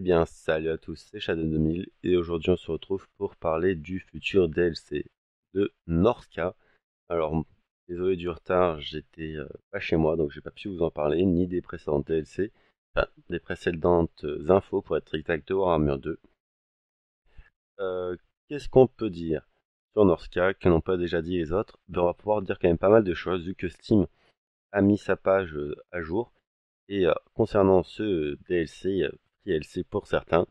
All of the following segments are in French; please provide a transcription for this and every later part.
Eh bien, salut à tous, c'est Shadow 2000 et aujourd'hui on se retrouve pour parler du futur DLC de Norska. Alors, désolé du retard, j'étais euh, pas chez moi donc j'ai pas pu vous en parler ni des précédentes DLC, des précédentes infos pour être exact de Warhammer 2. Euh, qu'est-ce qu'on peut dire sur norsca que n'ont pas déjà dit les autres ben, On va pouvoir dire quand même pas mal de choses vu que Steam a mis sa page euh, à jour. Et concernant ce DLC, DLC pour certains,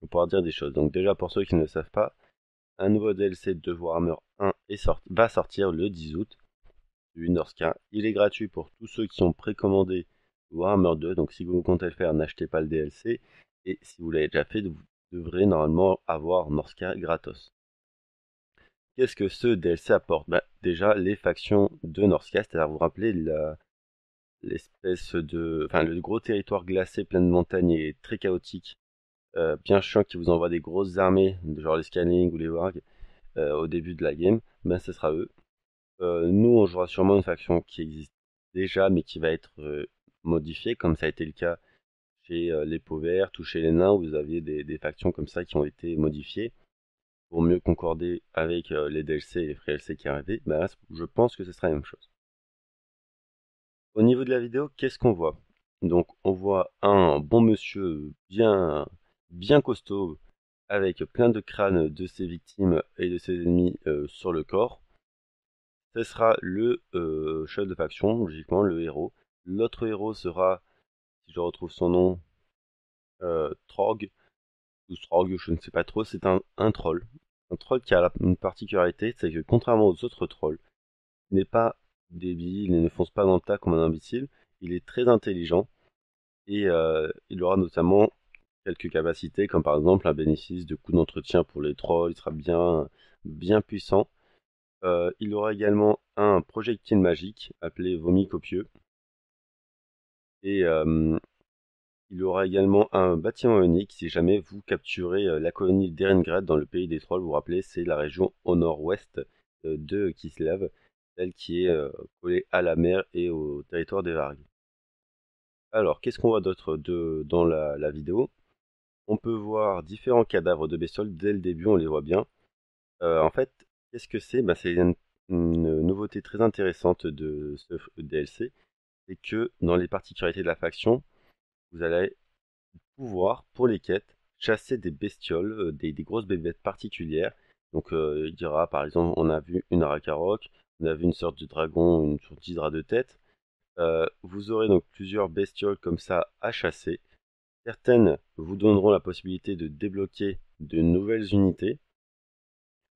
pour pouvoir dire des choses. Donc déjà pour ceux qui ne le savent pas, un nouveau DLC de Warhammer 1 est va sortir le 10 août du Norska. Il est gratuit pour tous ceux qui ont précommandé Warhammer 2, donc si vous comptez le faire, n'achetez pas le DLC. Et si vous l'avez déjà fait, vous devrez normalement avoir Norska gratos. Qu'est-ce que ce DLC apporte ben, Déjà les factions de Norska, c'est-à-dire vous rappelez la, l'espèce de, enfin le gros territoire glacé plein de montagnes et très chaotique, euh, bien chiant qui vous envoie des grosses armées, genre les Scanning ou les Warg, euh, au début de la game, ben ce sera eux. Euh, nous on jouera sûrement une faction qui existe déjà mais qui va être modifiée comme ça a été le cas chez les peaux vertes ou chez les nains où vous aviez des, factions comme ça qui ont été modifiées pour mieux concorder avec les DLC et les free qui arrivaient, ben je pense que ce sera la même chose. Au niveau de la vidéo, qu'est-ce qu'on voit Donc on voit un bon monsieur bien, bien costaud avec plein de crânes de ses victimes et de ses ennemis euh, sur le corps. Ce sera le euh, chef de faction, logiquement, le héros. L'autre héros sera, si je retrouve son nom, euh, Trog, ou Strog, je ne sais pas trop, c'est un, un, troll. Un troll qui a une particularité, c'est que contrairement aux autres trolls, il n'est pas débile, il ne fonce pas dans le tas comme un imbécile, il est très intelligent et euh, il aura notamment quelques capacités comme par exemple un bénéfice de coût d'entretien pour les trolls, il sera bien, bien puissant. Euh, il aura également un projectile magique appelé vomi copieux. Et euh, il aura également un bâtiment unique si jamais vous capturez la colonie d'Eringred dans le pays des trolls. Vous vous rappelez, c'est la région au nord-ouest de Kislev celle qui est euh, collée à la mer et au territoire des vargues. Alors, qu'est-ce qu'on voit d'autre dans la, vidéo On peut voir différents cadavres de bestioles, dès le début on les voit bien. Euh, en fait, qu'est-ce que c'est ben, C'est une, nouveauté très intéressante de ce DLC, c'est que dans les particularités de la faction, vous allez pouvoir, pour les quêtes, chasser des bestioles, euh, des, grosses bébêtes particulières. Donc il dira par exemple, on a vu une Rakarok, vous avez une sorte de dragon, une sorte d'hydra de tête. Euh, vous aurez donc plusieurs bestioles comme ça à chasser. Certaines vous donneront la possibilité de débloquer de nouvelles unités.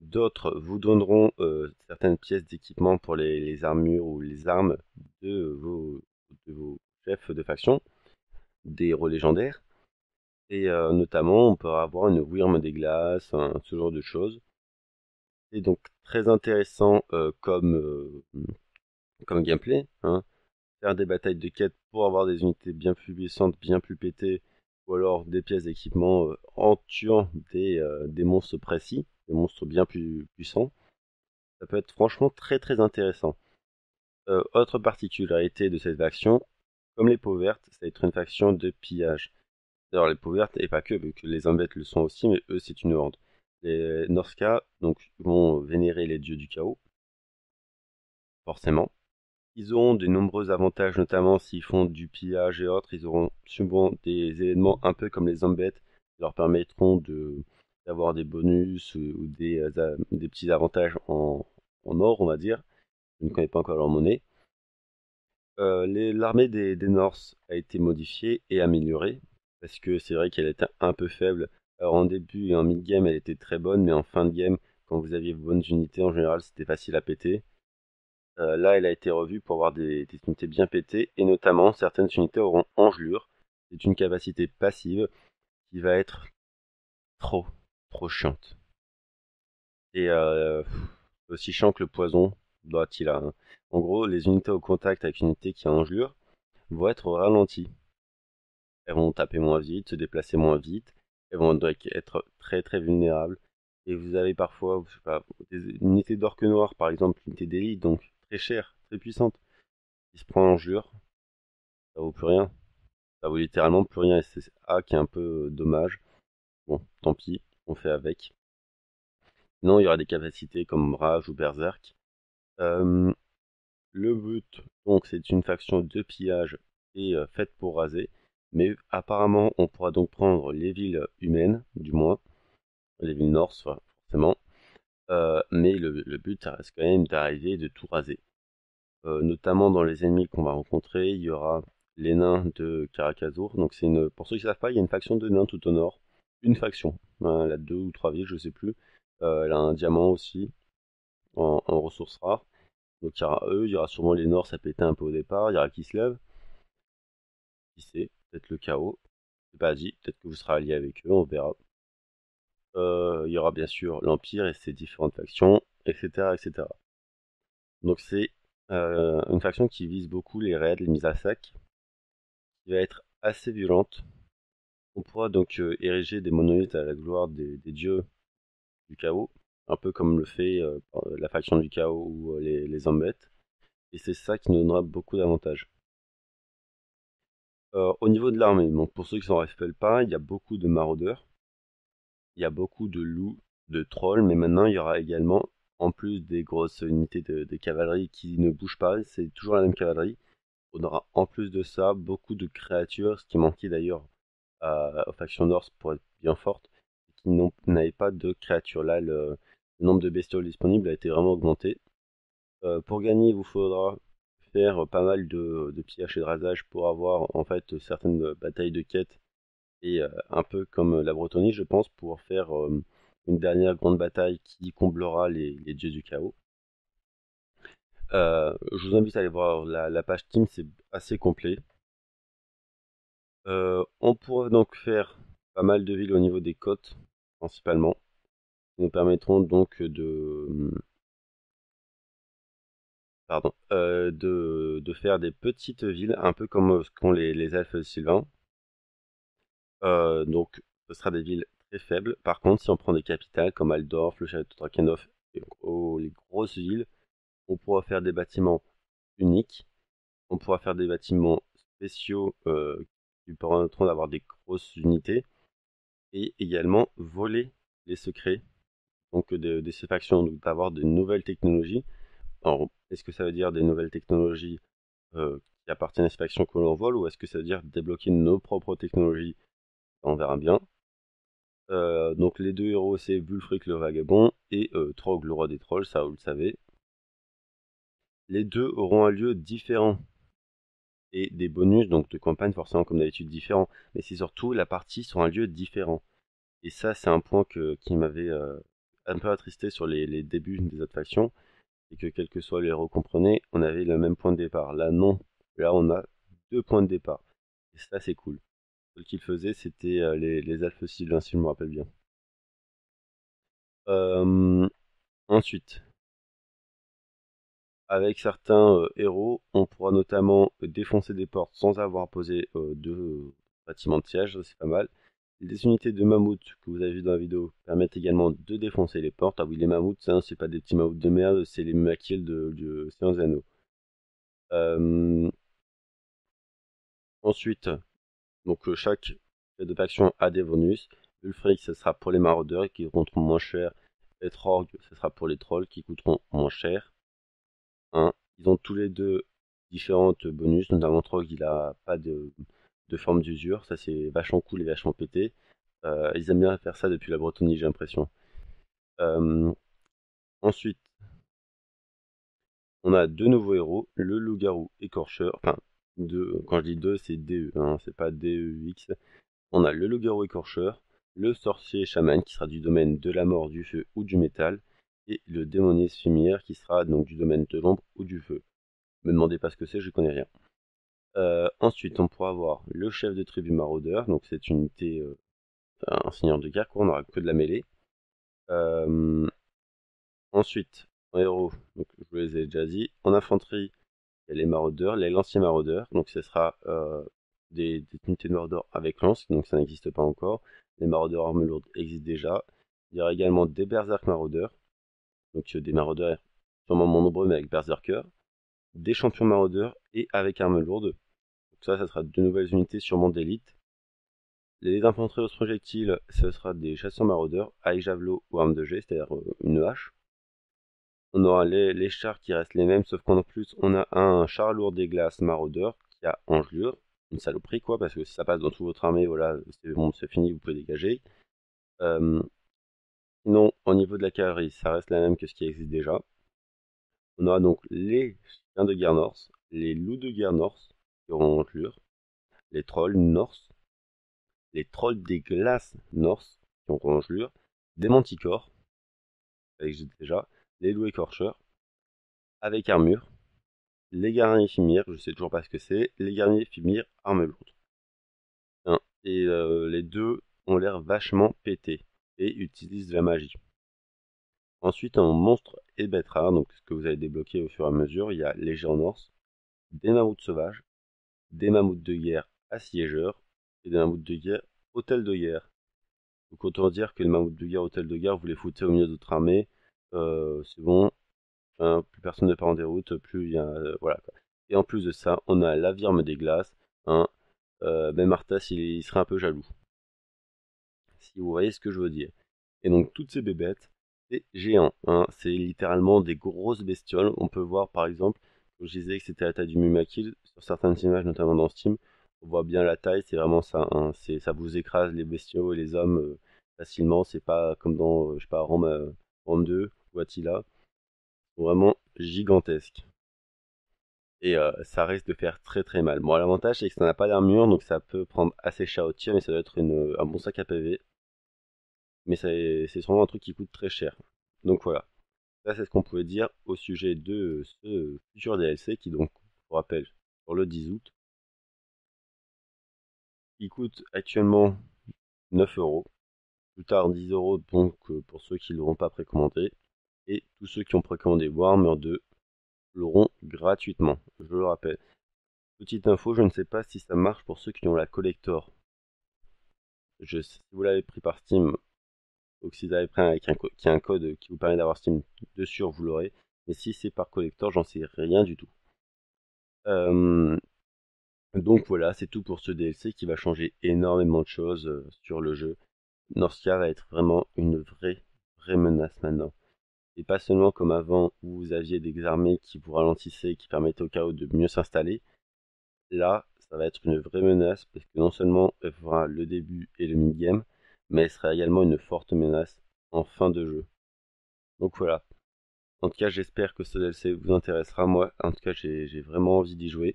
D'autres vous donneront euh, certaines pièces d'équipement pour les, armures ou les armes de vos, de vos chefs de faction, des héros légendaires. Et euh, notamment, on peut avoir une wyrm des glaces, ce genre de choses. C'est donc très intéressant euh, comme, euh, comme gameplay. Hein. Faire des batailles de quête pour avoir des unités bien plus puissantes, bien plus pétées, ou alors des pièces d'équipement euh, en tuant des, monstres précis, des monstres bien plus puissants. Ça peut être franchement très très intéressant. autre particularité de cette faction, comme les peaux vertes, ça va être une faction de pillage. Alors les peaux vertes, et pas que, vu que les embêtes le sont aussi, mais eux, c'est une horde les euh, Norska donc, vont vénérer les dieux du chaos, forcément. Ils auront de nombreux avantages, notamment s'ils font du pillage et autres. Ils auront souvent des événements un peu comme les embêtes, qui leur permettront d'avoir des bonus ou euh, des, petits avantages en, or, on va dire. Je ne connais pas encore leur monnaie. Euh, l'armée des, des a été modifiée et améliorée, parce que c'est vrai qu'elle était un peu faible alors, en début et en mid-game, elle était très bonne, mais en fin de game, quand vous aviez vos bonnes unités, en général, c'était facile à péter. Euh, là, elle a été revue pour avoir des, unités bien pétées, et notamment, certaines unités auront engelure. C'est une capacité passive qui va être trop, trop chiante. Et euh, aussi chiant que le poison, doit-il hein. En gros, les unités au contact avec une unité qui a engelure vont être ralenties. Elles vont taper moins vite, se déplacer moins vite, elles vont être très très vulnérables. Et vous avez parfois, une unité d'orque noire, par exemple, une unité d'élite, donc très chère, très puissante, qui se prend en jure, ça vaut plus rien. Ça vaut littéralement plus rien, et c'est A qui est un peu euh, dommage. Bon, tant pis, on fait avec. Sinon, il y aura des capacités comme Rage ou Berserk. Euh, le but, donc, c'est une faction de pillage et euh, faite pour raser. Mais apparemment, on pourra donc prendre les villes humaines, du moins, les villes nord, forcément. Euh, mais le, but, ça reste quand même d'arriver et de tout raser. Euh, notamment dans les ennemis qu'on va rencontrer, il y aura les nains de Karakazour. Donc c'est pour ceux qui ne savent pas, il y a une faction de nains tout au nord. Une faction. elle hein, a deux ou trois villes, je ne sais plus. Euh, elle a un diamant aussi en, ressources rares. Donc il y aura eux, il y aura sûrement les Nords, ça péter un peu au départ, il y aura Kislev. C'est peut-être le chaos, c'est pas dit, peut-être que vous serez allié avec eux, on verra. Euh, il y aura bien sûr l'Empire et ses différentes factions, etc. etc. Donc c'est euh, une faction qui vise beaucoup les raids, les mises à sac, qui va être assez violente. On pourra donc euh, ériger des monolithes à la gloire des, dieux du chaos, un peu comme le fait la faction du chaos ou les, les embêtes. Et c'est ça qui nous donnera beaucoup d'avantages. Euh, au niveau de l'armée, pour ceux qui s'en rappellent pas, il y a beaucoup de maraudeurs, il y a beaucoup de loups, de trolls, mais maintenant il y aura également, en plus des grosses unités de, cavalerie qui ne bougent pas, c'est toujours la même cavalerie, on aura en plus de ça beaucoup de créatures, ce qui manquait d'ailleurs aux factions Norse pour être bien fortes, qui n'avaient pas de créatures. Là, le, nombre de bestioles disponibles a été vraiment augmenté. Euh, pour gagner, il vous faudra faire pas mal de, de et de rasage pour avoir en fait certaines batailles de quêtes et euh, un peu comme la bretonnie je pense, pour faire euh, une dernière grande bataille qui comblera les, dieux du chaos. Euh, je vous invite à aller voir la, page Team, c'est assez complet. on pourra donc faire pas mal de villes au niveau des côtes, principalement, qui nous permettront donc de, euh, de, faire des petites villes, un peu comme euh, ce qu'ont les, les elfes sylvains. Euh, donc, ce sera des villes très faibles. Par contre, si on prend des capitales comme Aldorf, le château Drakenhof, les grosses villes, on pourra faire des bâtiments uniques, on pourra faire des bâtiments spéciaux qui permettront d'avoir des grosses unités, et également voler les secrets donc des de ces factions, donc d'avoir de nouvelles technologies alors, est-ce que ça veut dire des nouvelles technologies euh, qui appartiennent à ces factions que vole, ou est-ce que ça veut dire débloquer nos propres technologies On verra bien. Euh, donc les deux héros, c'est Bulfric le vagabond et euh, Trog le roi des trolls, ça vous le savez. Les deux auront un lieu différent et des bonus donc de campagne forcément comme d'habitude différents, mais c'est surtout la partie sur un lieu différent. Et ça, c'est un point qui m'avait un peu attristé sur les, les débuts des autres factions, et que quel que soit le héros qu'on prenait, on avait le même point de départ. Là, non. Là, on a deux points de départ. Et ça, c'est cool. Ce qu'il faisait, c'était euh, les, les Alphes si je me rappelle bien. Euh, ensuite, avec certains euh, héros, on pourra notamment défoncer des portes sans avoir posé deux bâtiments de siège, c'est pas mal. Les unités de mammouth que vous avez vu dans la vidéo permettent également de défoncer les portes. Ah oui, les mammouths, hein, c'est pas des petits mammouths de merde, c'est les maquilles de, de Science euh, Ensuite, donc euh, chaque de faction a des bonus. Ulfric, ce sera pour les maraudeurs qui coûteront moins cher. Et trog ce sera pour les trolls qui coûteront moins cher. Hein, ils ont tous les deux différentes bonus, notamment Trog il a pas de de forme d'usure. Ça, c'est vachement cool et vachement pété. Euh, ils aiment bien faire ça depuis la Bretonnie j'ai l'impression. Euh, ensuite, on a deux nouveaux héros, le loup-garou écorcheur. Enfin, deux, quand je dis deux, c'est DE, hein, c'est pas Dex. On a le loup-garou écorcheur, le sorcier chaman qui sera du domaine de la mort, du feu ou du métal, et le démoniste fumière qui sera donc du domaine de l'ombre ou du feu. Me demandez pas ce que c'est, je connais rien. Euh, ensuite, on pourra avoir le chef de tribu maraudeur, donc cette unité, euh, un seigneur de guerre, quoi, on n'aura que de la mêlée. Euh, ensuite, en héros, donc je vous les ai déjà dit, en infanterie, il y a les maraudeurs, les lanciers maraudeurs, donc ce sera des, unités de maraudeurs avec lance, donc ça n'existe pas encore. Les maraudeurs armes lourdes existent déjà. Il y aura également des berserk maraudeurs, donc des maraudeurs sûrement moins nombreux mais avec berserker, des champions maraudeurs et avec armes lourdes, ça, ça sera de nouvelles unités sûrement d'élite. Les infanteries aux projectiles, ce sera des chasseurs maraudeurs avec javelot ou arme de jet, c'est-à-dire euh, une hache. On aura les, chars qui restent les mêmes, sauf qu'en plus, on a un char lourd des glaces maraudeur qui a angelure. Une saloperie, quoi, parce que si ça passe dans toute votre armée, voilà, c'est bon, c'est fini, vous pouvez dégager. Euh, sinon, au niveau de la cavalerie, ça reste la même que ce qui existe déjà. On aura donc les chiens de guerre Norse, les loups de guerre Norse, les trolls norse, les trolls des glaces norse qui ont des manticores, avec déjà, les loups écorcheurs, avec armure, les gardiens fimir, je sais toujours pas ce que c'est, les gardiens fimir, arme blonde. Hein, et euh, les deux ont l'air vachement pétés et utilisent de la magie. Ensuite, un monstre et bête donc ce que vous allez débloquer au fur et à mesure, il y a les géants norse, des mammouths sauvages, des mammouths de guerre assiégeurs et des mammouths de guerre hôtels de guerre. Donc autant dire que les mammouths de guerre hôtels de guerre, vous les foutez au milieu de armées, euh, c'est bon, plus personne ne part en déroute, plus il y a... Euh, voilà Et en plus de ça, on a la virme des glaces, hein, euh, ben, même Arthas, il, serait un peu jaloux. Si vous voyez ce que je veux dire. Et donc toutes ces bébêtes, c'est géant. Hein. C'est littéralement des grosses bestioles. On peut voir par exemple je disais que c'était la taille du Mumakil. Sur certaines images, notamment dans Steam, on voit bien la taille, c'est vraiment ça. Hein. C'est, ça vous écrase les bestiaux et les hommes euh, facilement. C'est pas comme dans, euh, je sais pas, Rome, 2 ou Attila. Vraiment gigantesque. Et euh, ça risque de faire très très mal. Bon, l'avantage c'est que ça n'a pas d'armure, donc ça peut prendre assez cher au tir, mais ça doit être un bon sac à PV. Mais c'est, c'est sûrement un truc qui coûte très cher. Donc voilà c'est ce qu'on pouvait dire au sujet de euh, ce futur DLC qui, donc, vous rappel, sur le 10 août, il coûte actuellement 9 euros. Plus tard, 10 euros donc euh, pour ceux qui ne l'auront pas précommandé. Et tous ceux qui ont précommandé Warhammer 2 l'auront gratuitement. Je le rappelle. Petite info, je ne sais pas si ça marche pour ceux qui ont la collector. Je, si vous l'avez pris par Steam, donc si vous avez pris un, un, code qui vous permet d'avoir Steam dessus, vous l'aurez. Mais si c'est par collector, j'en sais rien du tout. Euh, donc voilà, c'est tout pour ce DLC qui va changer énormément de choses euh, sur le jeu. Norsca va être vraiment une vraie, vraie menace maintenant. Et pas seulement comme avant où vous aviez des armées qui vous ralentissaient, qui permettaient au chaos de mieux s'installer. Là, ça va être une vraie menace parce que non seulement il faudra le début et le mid-game, mais elle serait également une forte menace en fin de jeu. Donc voilà. En tout cas, j'espère que ce DLC vous intéressera. Moi, en tout cas, j'ai vraiment envie d'y jouer.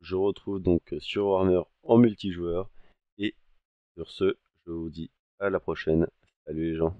Je retrouve donc sur Warner en multijoueur. Et sur ce, je vous dis à la prochaine. Salut les gens.